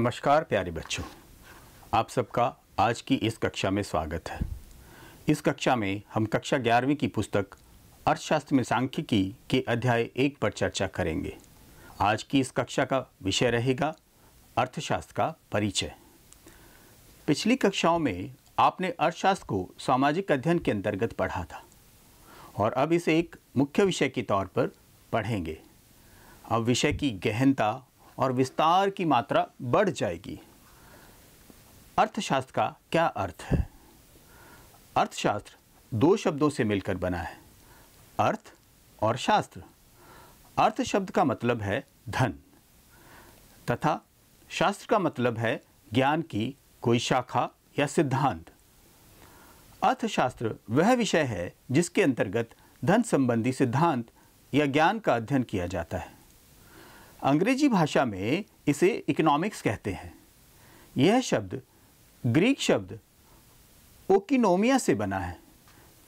नमस्कार प्यारे बच्चों आप सबका आज की इस कक्षा में स्वागत है इस कक्षा में हम कक्षा ग्यारहवीं की पुस्तक अर्थशास्त्र में सांख्यिकी के अध्याय एक पर चर्चा करेंगे आज की इस कक्षा का विषय रहेगा अर्थशास्त्र का परिचय पिछली कक्षाओं में आपने अर्थशास्त्र को सामाजिक अध्ययन के अंतर्गत पढ़ा था और अब इसे एक मुख्य विषय के तौर पर पढ़ेंगे अब विषय की गहनता और विस्तार की मात्रा बढ़ जाएगी अर्थशास्त्र का क्या अर्थ है अर्थशास्त्र दो शब्दों से मिलकर बना है अर्थ और शास्त्र अर्थ शब्द का मतलब है धन तथा शास्त्र का मतलब है ज्ञान की कोई शाखा या सिद्धांत अर्थशास्त्र वह विषय है जिसके अंतर्गत धन संबंधी सिद्धांत या ज्ञान का अध्ययन किया जाता है अंग्रेजी भाषा में इसे इकोनॉमिक्स कहते हैं यह शब्द ग्रीक शब्द ओकिनोमिया से बना है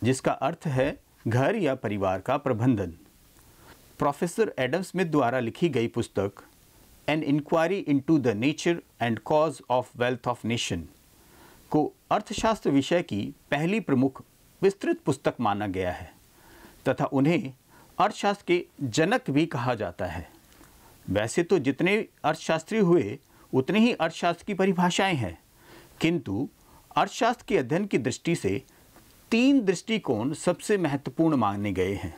जिसका अर्थ है घर या परिवार का प्रबंधन प्रोफेसर एडम स्मिथ द्वारा लिखी गई पुस्तक an inquiry into the nature and cause of wealth of nation को अर्थशास्त्र विषय की पहली प्रमुख विस्तृत पुस्तक माना गया है तथा उन्हें अर्थशास्त्र के जनक भी कहा जाता है वैसे तो जितने अर्थशास्त्री हुए उतने ही अर्थशास्त्र की परिभाषाएं हैं किंतु अर्थशास्त्र के अध्ययन की दृष्टि से तीन दृष्टिकोण सबसे महत्वपूर्ण माने गए हैं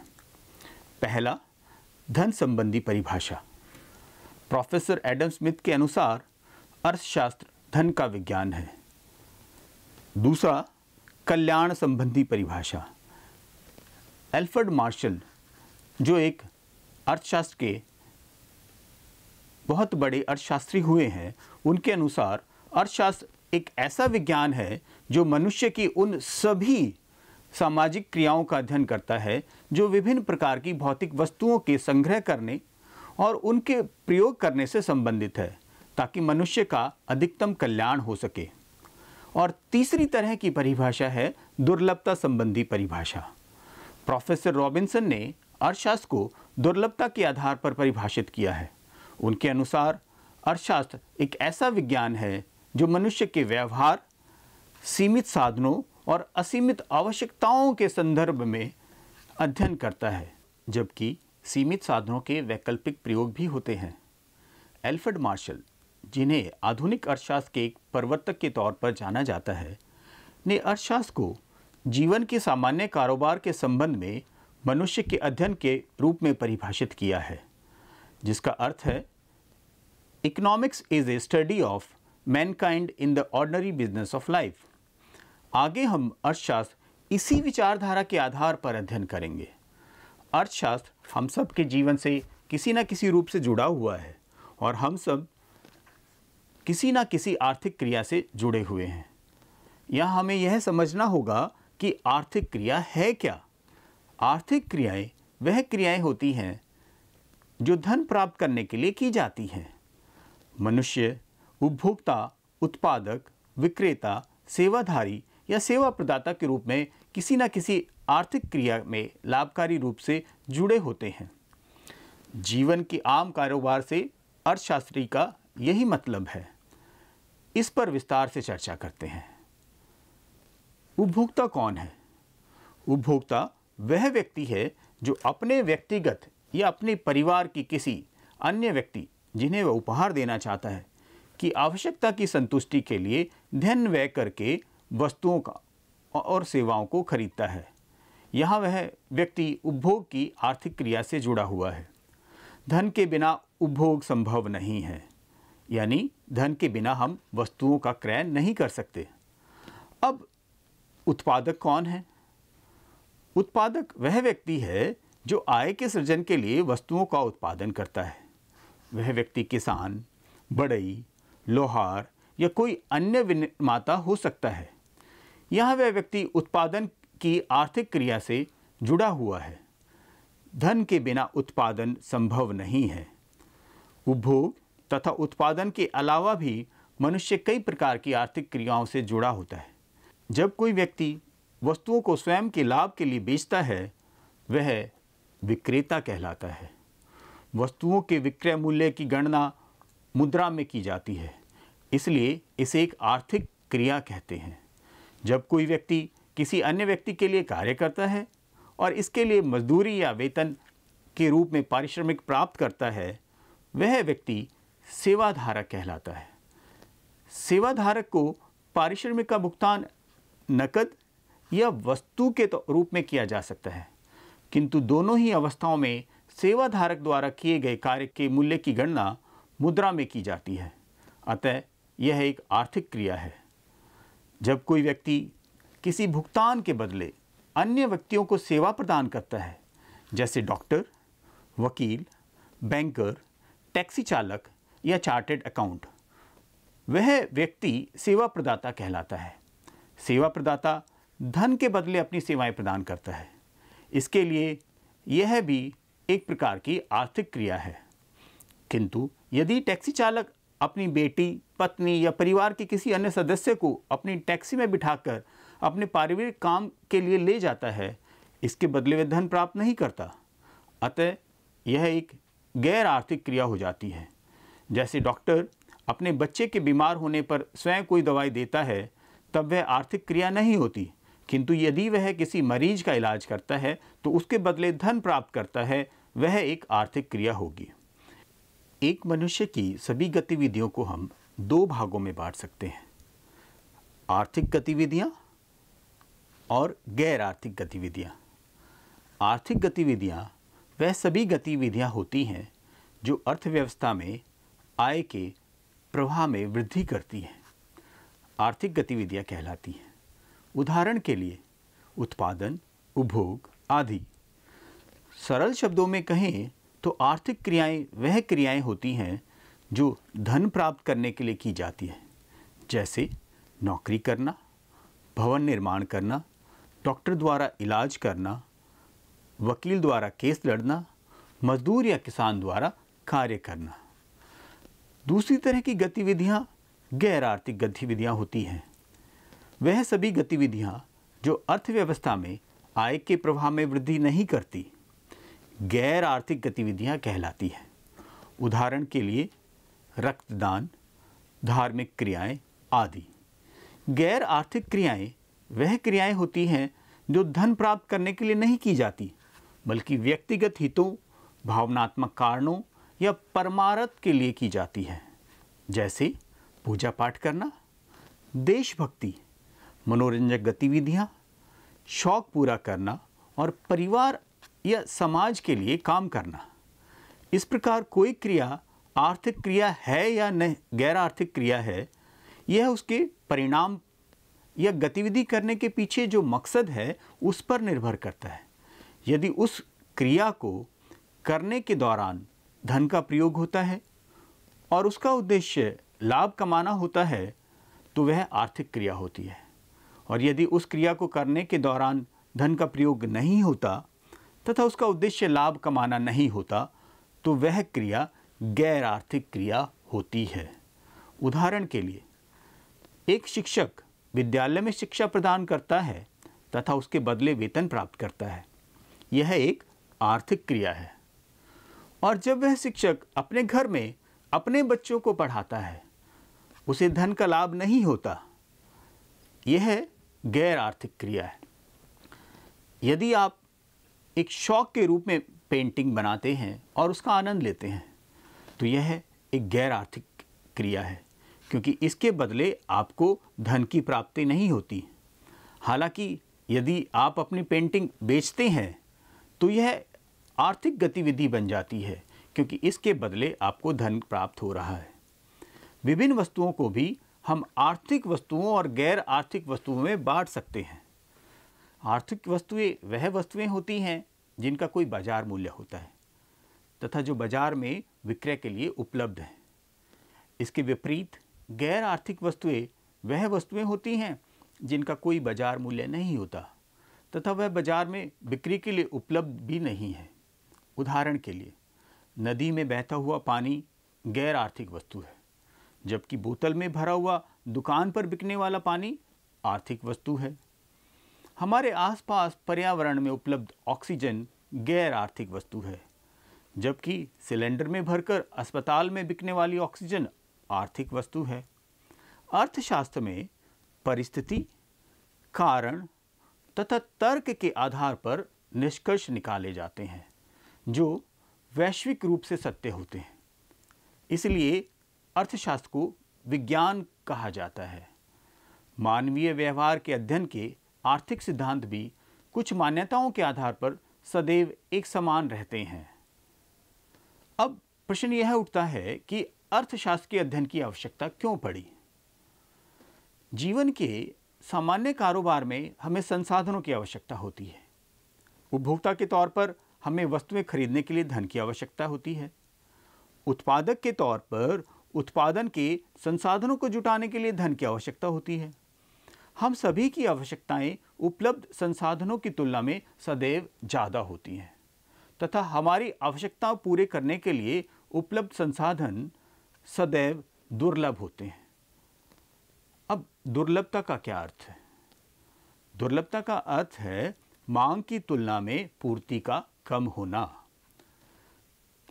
पहला धन संबंधी परिभाषा प्रोफेसर एडम स्मिथ के अनुसार अर्थशास्त्र धन का विज्ञान है दूसरा कल्याण संबंधी परिभाषा एल्फर्ड मार्शल जो एक अर्थशास्त्र के बहुत बड़े अर्थशास्त्री हुए हैं उनके अनुसार अर्थशास्त्र एक ऐसा विज्ञान है जो मनुष्य की उन सभी सामाजिक क्रियाओं का अध्ययन करता है जो विभिन्न प्रकार की भौतिक वस्तुओं के संग्रह करने और उनके प्रयोग करने से संबंधित है ताकि मनुष्य का अधिकतम कल्याण हो सके और तीसरी तरह की परिभाषा है दुर्लभता संबंधी परिभाषा प्रोफेसर रॉबिन्सन ने अर्थशास्त्र को दुर्लभता के आधार पर परिभाषित किया है उनके अनुसार अर्थशास्त्र एक ऐसा विज्ञान है जो मनुष्य के व्यवहार सीमित साधनों और असीमित आवश्यकताओं के संदर्भ में अध्ययन करता है जबकि सीमित साधनों के वैकल्पिक प्रयोग भी होते हैं एल्फ्रेड मार्शल जिन्हें आधुनिक अर्थशास्त्र के एक प्रवर्तक के तौर पर जाना जाता है ने अर्थशास्त्र को जीवन के सामान्य कारोबार के संबंध में मनुष्य के अध्ययन के रूप में परिभाषित किया है जिसका अर्थ है economics is a study of mankind in the ordinary business of life आगे हम अर्थशास्त्र इसी विचारधारा के आधार पर अध्ययन करेंगे अर्थशास्त्र हम सब के जीवन से किसी न किसी रूप से जुड़ा हुआ है और हम सब किसी ना किसी आर्थिक क्रिया से जुड़े हुए हैं यह हमें यह समझना होगा कि आर्थिक क्रिया है क्या आर्थिक क्रियाएं वह क्रियाएं होती हैं जो धन प्राप्त करने के लिए की जाती हैं मनुष्य उपभोक्ता उत्पादक विक्रेता सेवाधारी या सेवा प्रदाता के रूप में किसी न किसी आर्थिक क्रिया में लाभकारी रूप से जुड़े होते हैं जीवन के आम कारोबार से अर्थशास्त्री का यही मतलब है इस पर विस्तार से चर्चा करते हैं उपभोक्ता कौन है उपभोक्ता वह व्यक्ति है जो अपने व्यक्तिगत या अपने परिवार की किसी अन्य व्यक्ति जिन्हें वह उपहार देना चाहता है कि आवश्यकता की संतुष्टि के लिए धन व्यय करके वस्तुओं का और सेवाओं को खरीदता है यहाँ वह व्यक्ति उपभोग की आर्थिक क्रिया से जुड़ा हुआ है धन के बिना उपभोग संभव नहीं है यानी धन के बिना हम वस्तुओं का क्रय नहीं कर सकते अब उत्पादक कौन है उत्पादक वह व्यक्ति है जो आय के सृजन के लिए वस्तुओं का उत्पादन करता है वह व्यक्ति किसान बड़ई लोहार या कोई अन्य विनिर्माता हो सकता है यह वह व्यक्ति उत्पादन की आर्थिक क्रिया से जुड़ा हुआ है धन के बिना उत्पादन संभव नहीं है उपभोग तथा उत्पादन के अलावा भी मनुष्य कई प्रकार की आर्थिक क्रियाओं से जुड़ा होता है जब कोई व्यक्ति वस्तुओं को स्वयं के लाभ के लिए बेचता है वह विक्रेता कहलाता है वस्तुओं के विक्रय मूल्य की गणना मुद्रा में की जाती है इसलिए इसे एक आर्थिक क्रिया कहते हैं जब कोई व्यक्ति किसी अन्य व्यक्ति के लिए कार्य करता है और इसके लिए मजदूरी या वेतन के रूप में पारिश्रमिक प्राप्त करता है वह व्यक्ति सेवाधारक कहलाता है सेवाधारक को पारिश्रमिक का भुगतान नकद या वस्तु के तो रूप में किया जा सकता है किंतु दोनों ही अवस्थाओं में सेवाधारक द्वारा किए गए कार्य के मूल्य की गणना मुद्रा में की जाती है अतः यह एक आर्थिक क्रिया है जब कोई व्यक्ति किसी भुगतान के बदले अन्य व्यक्तियों को सेवा प्रदान करता है जैसे डॉक्टर वकील बैंकर टैक्सी चालक या चार्टेड अकाउंट वह व्यक्ति सेवा प्रदाता कहलाता है सेवा प्रदाता धन के बदले अपनी सेवाएं प्रदान करता है इसके लिए यह भी एक प्रकार की आर्थिक क्रिया है किंतु यदि टैक्सी चालक अपनी बेटी पत्नी या परिवार के किसी अन्य सदस्य को अपनी टैक्सी में बिठाकर अपने पारिवारिक काम के लिए ले जाता है इसके बदले में धन प्राप्त नहीं करता अतः यह एक गैर आर्थिक क्रिया हो जाती है जैसे डॉक्टर अपने बच्चे के बीमार होने पर स्वयं कोई दवाई देता है तब वह आर्थिक क्रिया नहीं होती किंतु यदि वह किसी मरीज का इलाज करता है तो उसके बदले धन प्राप्त करता है वह एक आर्थिक क्रिया होगी एक मनुष्य की सभी गतिविधियों को हम दो भागों में बांट सकते हैं आर्थिक गतिविधियां और गैर आर्थिक गतिविधियां आर्थिक गतिविधियां वह सभी गतिविधियां होती हैं जो अर्थव्यवस्था में आय के प्रवाह में वृद्धि करती हैं आर्थिक गतिविधियां कहलाती हैं उदाहरण के लिए उत्पादन उपभोग आदि सरल शब्दों में कहें तो आर्थिक क्रियाएं वह क्रियाएं होती हैं जो धन प्राप्त करने के लिए की जाती हैं जैसे नौकरी करना भवन निर्माण करना डॉक्टर द्वारा इलाज करना वकील द्वारा केस लड़ना मजदूर या किसान द्वारा कार्य करना दूसरी तरह की गतिविधियां गैर आर्थिक गतिविधियां होती हैं वह सभी गतिविधियां जो अर्थव्यवस्था में आय के प्रवाह में वृद्धि नहीं करती गैर आर्थिक गतिविधियां कहलाती हैं उदाहरण के लिए रक्तदान धार्मिक क्रियाएं आदि गैर आर्थिक क्रियाएं वह क्रियाएं होती हैं जो धन प्राप्त करने के लिए नहीं की जाती बल्कि व्यक्तिगत हितों भावनात्मक कारणों या परमारथ के लिए की जाती हैं जैसे पूजा पाठ करना देशभक्ति मनोरंजक गतिविधियाँ शौक पूरा करना और परिवार या समाज के लिए काम करना इस प्रकार कोई क्रिया आर्थिक क्रिया है या नहीं गैर आर्थिक क्रिया है यह उसके परिणाम या गतिविधि करने के पीछे जो मकसद है उस पर निर्भर करता है यदि उस क्रिया को करने के दौरान धन का प्रयोग होता है और उसका उद्देश्य लाभ कमाना होता है तो वह आर्थिक क्रिया होती है और यदि उस क्रिया को करने के दौरान धन का प्रयोग नहीं होता तथा उसका उद्देश्य लाभ कमाना नहीं होता तो वह क्रिया गैर आर्थिक क्रिया होती है उदाहरण के लिए एक शिक्षक विद्यालय में शिक्षा प्रदान करता है तथा उसके बदले वेतन प्राप्त करता है यह एक आर्थिक क्रिया है और जब वह शिक्षक अपने घर में अपने बच्चों को पढ़ाता है उसे धन का लाभ नहीं होता यह गैर आर्थिक क्रिया है यदि आप एक शौक के रूप में पेंटिंग बनाते हैं और उसका आनंद लेते हैं तो यह एक गैर आर्थिक क्रिया है क्योंकि इसके बदले आपको धन की प्राप्ति नहीं होती हालांकि यदि आप अपनी पेंटिंग बेचते हैं तो यह आर्थिक गतिविधि बन जाती है क्योंकि इसके बदले आपको धन प्राप्त हो रहा है विभिन्न वस्तुओं को भी हम आर्थिक वस्तुओं और गैर आर्थिक वस्तुओं में बांट सकते हैं आर्थिक वस्तुएं वह वस्तुएं होती हैं जिनका कोई बाजार मूल्य होता है तथा जो बाजार में विक्रय के लिए उपलब्ध हैं इसके विपरीत गैर आर्थिक वस्तुएं वह वस्तुएं होती हैं जिनका कोई बाजार मूल्य नहीं होता तथा वह बाजार में बिक्री के लिए उपलब्ध भी नहीं है उदाहरण के लिए नदी में बहता हुआ पानी गैर आर्थिक वस्तु है जबकि बोतल में भरा हुआ दुकान पर बिकने वाला पानी आर्थिक वस्तु है हमारे आसपास पर्यावरण में उपलब्ध ऑक्सीजन गैर आर्थिक वस्तु है जबकि सिलेंडर में भरकर अस्पताल में बिकने वाली ऑक्सीजन आर्थिक वस्तु है अर्थशास्त्र में परिस्थिति कारण तथा तर्क के आधार पर निष्कर्ष निकाले जाते हैं जो वैश्विक रूप से सत्य होते हैं इसलिए अर्थशास्त्र को विज्ञान कहा जाता है मानवीय व्यवहार के अध्ययन के आर्थिक सिद्धांत भी कुछ मान्यताओं के आधार पर सदैव एक समान रहते हैं अब प्रश्न यह उठता है कि अर्थशास्त्र के अध्ययन की आवश्यकता क्यों पड़ी जीवन के सामान्य कारोबार में हमें संसाधनों की आवश्यकता होती है उपभोक्ता के तौर पर हमें वस्तुएं खरीदने के लिए धन की आवश्यकता होती है उत्पादक के तौर पर उत्पादन के संसाधनों को जुटाने के लिए धन की आवश्यकता होती है हम सभी की आवश्यकताएं उपलब्ध संसाधनों की तुलना में सदैव ज़्यादा होती हैं तथा हमारी आवश्यकताओं पूरे करने के लिए उपलब्ध संसाधन सदैव दुर्लभ होते हैं अब दुर्लभता का क्या अर्थ है दुर्लभता का अर्थ है मांग की तुलना में पूर्ति का कम होना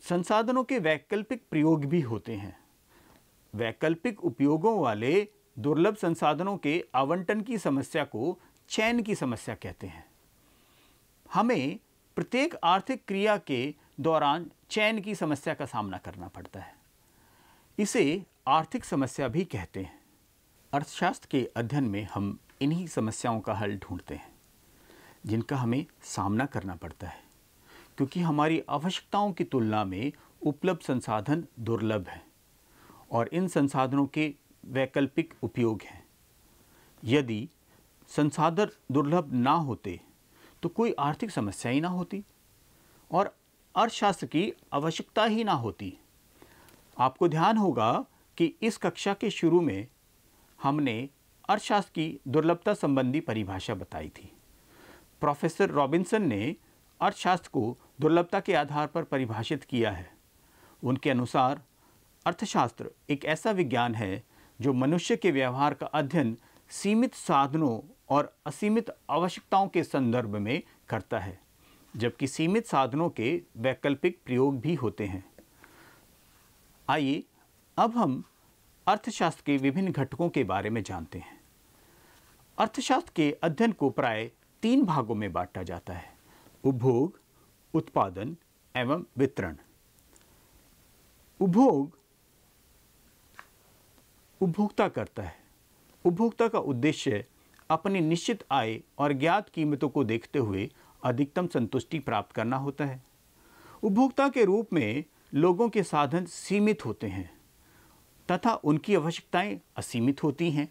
संसाधनों के वैकल्पिक प्रयोग भी होते हैं वैकल्पिक उपयोगों वाले दुर्लभ संसाधनों के आवंटन की समस्या को चयन की समस्या कहते हैं हमें प्रत्येक आर्थिक क्रिया के दौरान चयन की समस्या का सामना करना पड़ता है इसे आर्थिक समस्या भी कहते हैं अर्थशास्त्र के अध्ययन में हम इन्हीं समस्याओं का हल ढूंढते हैं जिनका हमें सामना करना पड़ता है क्योंकि हमारी आवश्यकताओं की तुलना में उपलब्ध संसाधन दुर्लभ हैं और इन संसाधनों के वैकल्पिक उपयोग हैं यदि संसाधन दुर्लभ ना होते तो कोई आर्थिक समस्या ही ना होती और अर्थशास्त्र की आवश्यकता ही ना होती आपको ध्यान होगा कि इस कक्षा के शुरू में हमने अर्थशास्त्र की दुर्लभता संबंधी परिभाषा बताई थी प्रोफेसर रॉबिन्सन ने अर्थशास्त्र को दुर्लभता के आधार पर परिभाषित किया है उनके अनुसार अर्थशास्त्र एक ऐसा विज्ञान है जो मनुष्य के व्यवहार का अध्ययन सीमित साधनों और असीमित आवश्यकताओं के संदर्भ में करता है जबकि सीमित साधनों के वैकल्पिक प्रयोग भी होते हैं आइए अब हम अर्थशास्त्र के विभिन्न घटकों के बारे में जानते हैं अर्थशास्त्र के अध्ययन को प्राय तीन भागों में बांटा जाता है उपभोग उत्पादन एवं वितरण उपभोग उपभोक्ता करता है उपभोक्ता का उद्देश्य अपनी निश्चित आय और ज्ञात कीमतों को देखते हुए अधिकतम संतुष्टि प्राप्त करना होता है उपभोक्ता के रूप में लोगों के साधन सीमित होते हैं तथा उनकी आवश्यकताएं असीमित होती हैं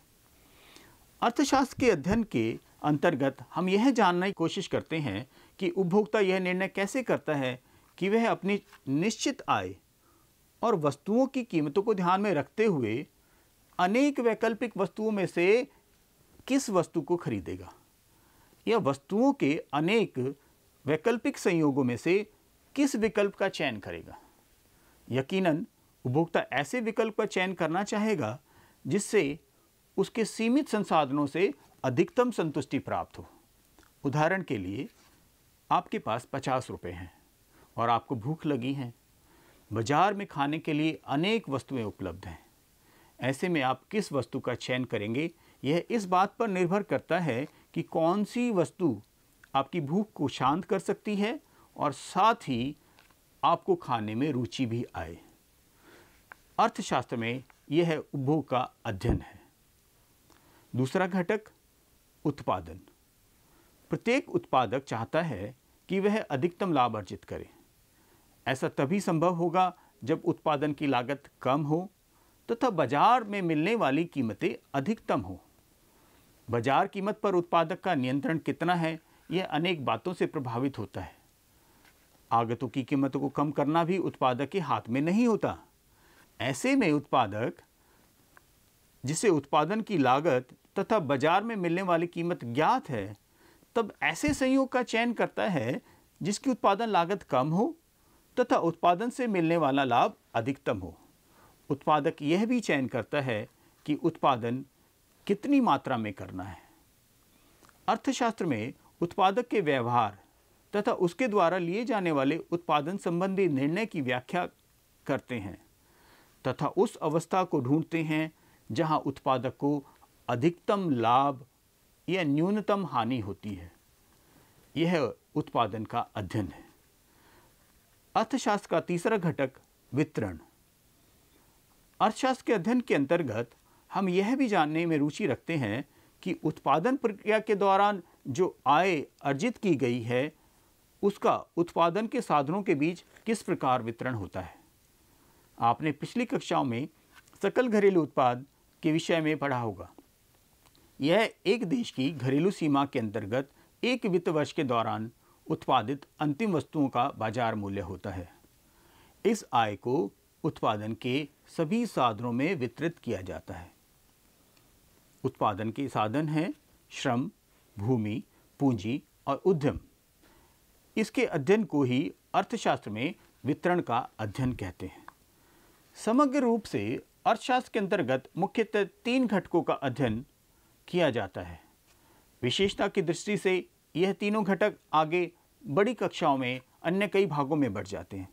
अर्थशास्त्र के अध्ययन के अंतर्गत हम यह जानने की कोशिश करते हैं कि उपभोक्ता यह निर्णय कैसे करता है कि वह अपनी निश्चित आय और वस्तुओं की कीमतों को ध्यान में रखते हुए अनेक वैकल्पिक वस्तुओं में से किस वस्तु को खरीदेगा या वस्तुओं के अनेक वैकल्पिक संयोगों में से किस विकल्प का चयन करेगा यकीनन उपभोक्ता ऐसे विकल्प का चयन करना चाहेगा जिससे उसके सीमित संसाधनों से अधिकतम संतुष्टि प्राप्त हो उदाहरण के लिए आपके पास पचास रुपये हैं और आपको भूख लगी है बाजार में खाने के लिए अनेक वस्तुएं उपलब्ध हैं ऐसे में आप किस वस्तु का चयन करेंगे यह इस बात पर निर्भर करता है कि कौन सी वस्तु आपकी भूख को शांत कर सकती है और साथ ही आपको खाने में रुचि भी आए अर्थशास्त्र में यह उपभोग का अध्ययन है दूसरा घटक उत्पादन प्रत्येक उत्पादक चाहता है कि वह अधिकतम लाभ अर्जित करे ऐसा तभी संभव होगा जब उत्पादन की लागत कम हो तथा बाजार में मिलने वाली कीमतें अधिकतम हो बाजार कीमत पर उत्पादक का नियंत्रण कितना है यह अनेक बातों से प्रभावित होता है आगतों की कीमतों को कम करना भी उत्पादक के हाथ में नहीं होता ऐसे में उत्पादक जिसे उत्पादन की लागत तथा बाजार में मिलने वाली कीमत ज्ञात है तब ऐसे संयोग का चयन करता है जिसकी उत्पादन लागत कम हो तथा उत्पादन से मिलने वाला लाभ अधिकतम हो उत्पादक यह भी चयन करता है कि उत्पादन कितनी मात्रा में करना है अर्थशास्त्र में उत्पादक के व्यवहार तथा उसके द्वारा लिए जाने वाले उत्पादन संबंधी निर्णय की व्याख्या करते हैं तथा उस अवस्था को ढूंढते हैं जहां उत्पादक को अधिकतम लाभ या न्यूनतम हानि होती है यह उत्पादन का अध्ययन है अर्थशास्त्र का तीसरा घटक वितरण अर्थशास्त्र के अध्ययन के अंतर्गत हम यह भी जानने में रुचि रखते हैं कि उत्पादन प्रक्रिया के दौरान जो आय अर्जित की गई है उसका उत्पादन के साधनों के बीच किस प्रकार वितरण होता है आपने पिछली कक्षाओं में सकल घरेलू उत्पाद के विषय में पढ़ा होगा यह एक देश की घरेलू सीमा के अंतर्गत एक वित्त वर्ष के दौरान उत्पादित अंतिम वस्तुओं का बाजार मूल्य होता है इस आय को उत्पादन के सभी साधनों में वितरित किया जाता है उत्पादन के साधन हैं श्रम भूमि पूंजी और उद्यम इसके अध्ययन को ही अर्थशास्त्र में वितरण का अध्ययन कहते हैं समग्र रूप से अर्थशास्त्र के अंतर्गत मुख्यतः तीन घटकों का अध्ययन किया जाता है विशेषता की दृष्टि से यह तीनों घटक आगे बड़ी कक्षाओं में अन्य कई भागों में बढ़ जाते हैं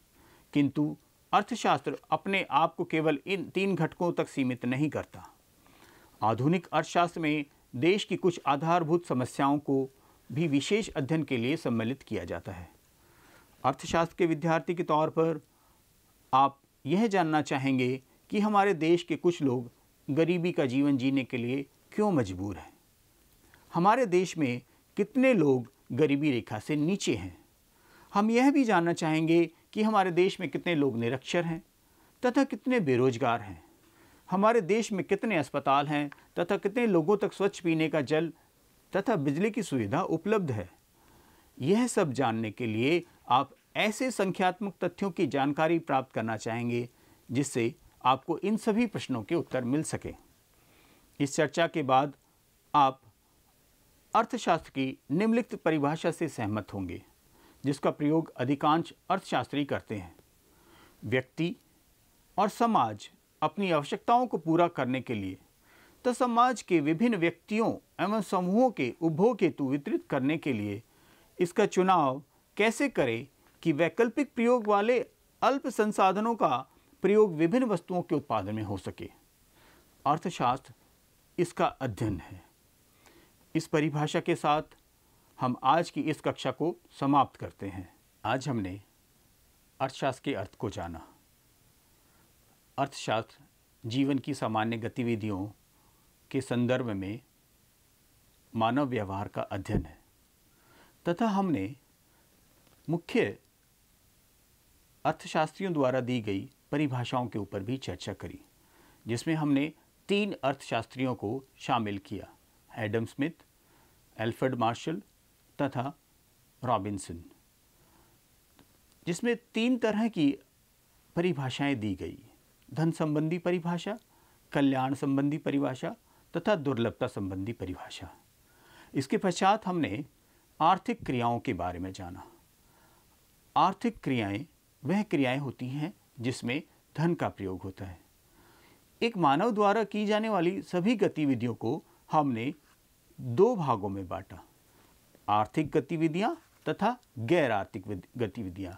किंतु अर्थशास्त्र अपने आप को केवल इन तीन घटकों तक सीमित नहीं करता आधुनिक अर्थशास्त्र में देश की कुछ आधारभूत समस्याओं को भी विशेष अध्ययन के लिए सम्मिलित किया जाता है अर्थशास्त्र के विद्यार्थी के तौर पर आप यह जानना चाहेंगे कि हमारे देश के कुछ लोग गरीबी का जीवन जीने के लिए क्यों मजबूर हैं हमारे देश में कितने लोग गरीबी रेखा से नीचे हैं हम यह भी जानना चाहेंगे कि हमारे देश में कितने लोग निरक्षर हैं तथा कितने बेरोजगार हैं हमारे देश में कितने अस्पताल हैं तथा कितने लोगों तक स्वच्छ पीने का जल तथा बिजली की सुविधा उपलब्ध है यह सब जानने के लिए आप ऐसे संख्यात्मक तथ्यों की जानकारी प्राप्त करना चाहेंगे जिससे आपको इन सभी प्रश्नों के उत्तर मिल सके इस चर्चा के बाद आप अर्थशास्त्र की निम्नलिखित परिभाषा से सहमत होंगे जिसका प्रयोग अधिकांश अर्थशास्त्री करते हैं व्यक्ति और समाज अपनी आवश्यकताओं को पूरा करने के लिए तथा तो समाज के विभिन्न व्यक्तियों एवं समूहों के उपभोग हेतु वितरित करने के लिए इसका चुनाव कैसे करें कि वैकल्पिक प्रयोग वाले अल्प संसाधनों का प्रयोग विभिन्न वस्तुओं के उत्पादन में हो सके अर्थशास्त्र इसका अध्ययन है इस परिभाषा के साथ हम आज की इस कक्षा को समाप्त करते हैं आज हमने अर्थशास्त्र के अर्थ को जाना अर्थशास्त्र जीवन की सामान्य गतिविधियों के संदर्भ में मानव व्यवहार का अध्ययन है तथा हमने मुख्य अर्थशास्त्रियों द्वारा दी गई परिभाषाओं के ऊपर भी चर्चा करी जिसमें हमने तीन अर्थशास्त्रियों को शामिल किया एडम स्मिथ एल्फर्ड मार्शल तथा रॉबिन्सन जिसमें तीन तरह की परिभाषाएं दी गई धन संबंधी परिभाषा कल्याण संबंधी परिभाषा तथा दुर्लभता संबंधी परिभाषा इसके पश्चात हमने आर्थिक क्रियाओं के बारे में जाना आर्थिक क्रियाएं वह क्रियाएं होती हैं जिसमें धन का प्रयोग होता है एक मानव द्वारा की जाने वाली सभी गतिविधियों को हमने दो भागों में बांटा आर्थिक गतिविधियां तथा गैर आर्थिक गतिविधियां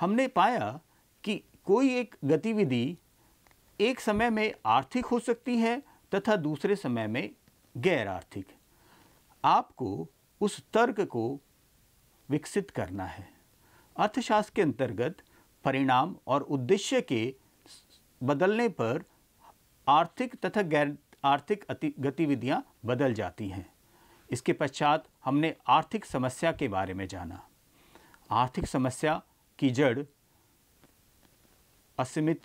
हमने पाया कि कोई एक गतिविधि एक समय में आर्थिक हो सकती है तथा दूसरे समय में गैर आर्थिक आपको उस तर्क को विकसित करना है अर्थशास्त्र के अंतर्गत परिणाम और उद्देश्य के बदलने पर आर्थिक तथा गैर आर्थिक गतिविधियां बदल जाती हैं इसके पश्चात हमने आर्थिक समस्या के बारे में जाना आर्थिक समस्या की जड़ असीमित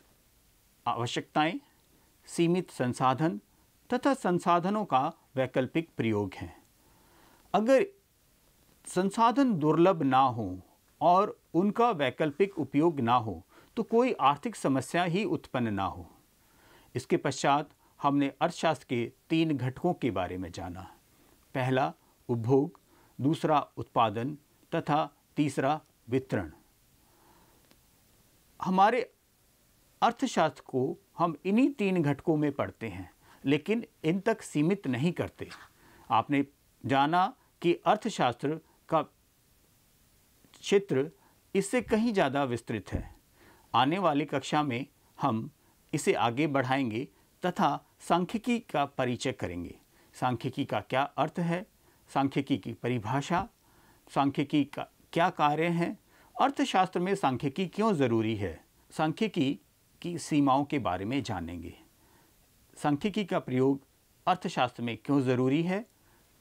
आवश्यकताएं, सीमित संसाधन तथा संसाधनों का वैकल्पिक प्रयोग है अगर संसाधन दुर्लभ ना हो और उनका वैकल्पिक उपयोग ना हो तो कोई आर्थिक समस्या ही उत्पन्न ना हो इसके पश्चात हमने अर्थशास्त्र के तीन घटकों के बारे में जाना पहला उपभोग दूसरा उत्पादन तथा तीसरा वितरण हमारे अर्थशास्त्र को हम इन्हीं तीन घटकों में पढ़ते हैं लेकिन इन तक सीमित नहीं करते आपने जाना कि अर्थशास्त्र का क्षेत्र इससे कहीं ज़्यादा विस्तृत है आने वाली कक्षा में हम इसे आगे बढ़ाएंगे तथा सांख्यिकी का परिचय करेंगे सांख्यिकी का क्या अर्थ है सांख्यिकी की परिभाषा सांख्यिकी का क्या कार्य है अर्थशास्त्र में सांख्यिकी क्यों ज़रूरी है सांख्यिकी की सीमाओं के बारे में जानेंगे सांख्यिकी का प्रयोग अर्थशास्त्र में क्यों ज़रूरी है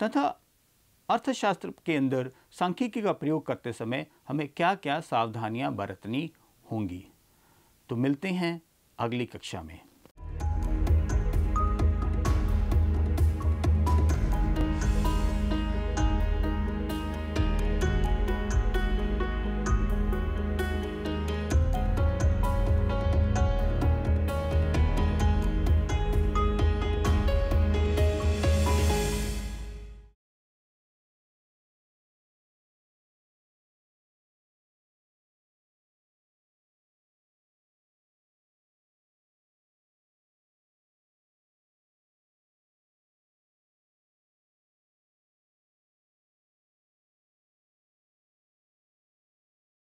तथा अर्थशास्त्र के अंदर सांख्यिकी का प्रयोग करते समय हमें क्या क्या सावधानियां बरतनी होंगी तो मिलते हैं अगली कक्षा में